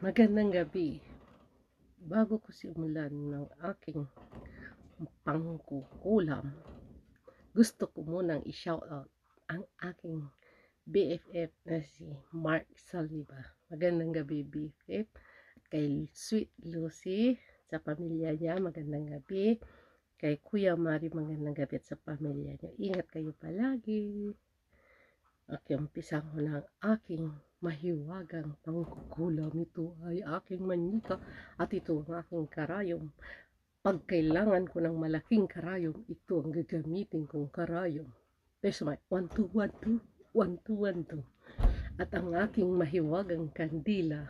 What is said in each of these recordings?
Magandang gabi. Bago ko simulan ng aking pangkukulam, gusto ko munang i-shoutout ang aking BFF na si Mark Saliba. Magandang gabi BFF. Kay Sweet Lucy sa pamilya niya, magandang gabi. Kay Kuya Mari, magandang gabi at sa pamilya niya. Ingat kayo palagi. Akiumpisan ko ng aking mahiwagang pangkukulam. Ito ay aking manika at ito ang aking karayom. Pagkailangan ko ng malaking karayom, ito ang gagamitin kong karayom. There's my 1, 2, 1, 2, 1, 2, At ang aking mahiwagang kandila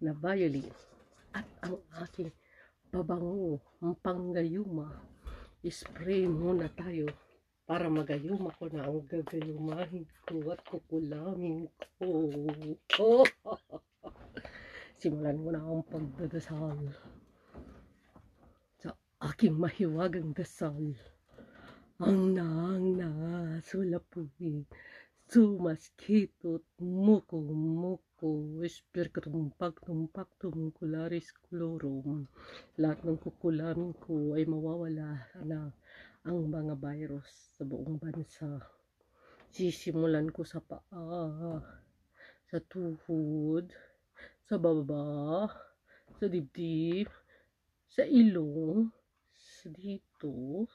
na violet at ang aking pabango, panggayuma. Spray muna tayo para magayuma ko na ang gagayumahin ko at kukulamin ko. Simulan mo na ang pagdadasal sa aking mahiwagang dasal. Ang naang na sulapuin, sumaskito't mukong muko, espirkatum pagtumpak tumukularis clorum. Lahat ng kukulamin ko ay mawawala na ang mga virus sa buong bansa. Sisimulan ko sa paa, sa tuhod, sa baba, sa dibdib, sa ilong, sa dito.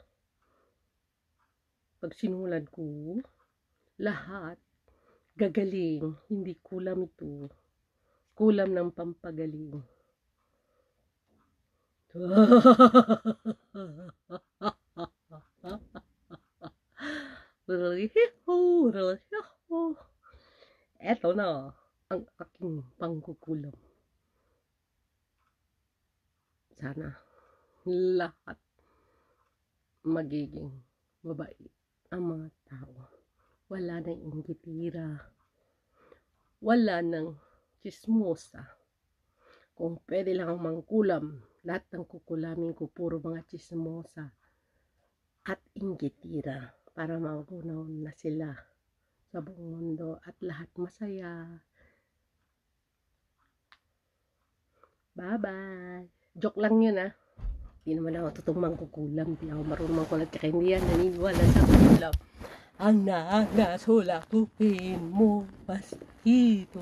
Pag sinulan ko, lahat gagaling, hindi kulam ito. Kulam ng pampagaling. little hiho, little hiho. Eto na oh, ang aking pangkukulam. Sana lahat magiging mabait ang mga tao. Wala nang inggitira. Wala nang chismosa. Kung pwede lang ang mangkulam, lahat ng kukulamin ko puro mga chismosa at inggitira para mautunaw na sila sa buong mundo at lahat masaya. Bye-bye! Joke lang yun ah. Hindi naman ako totoong mangkukulam. Hindi ako marunong mangkulat. Kaya hindi yan naniniwala sa kulam. Ang naagnas hulakupin mo, pastito,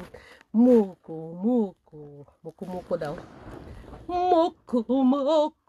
muko, muko, muko, muko daw. Muko, muko.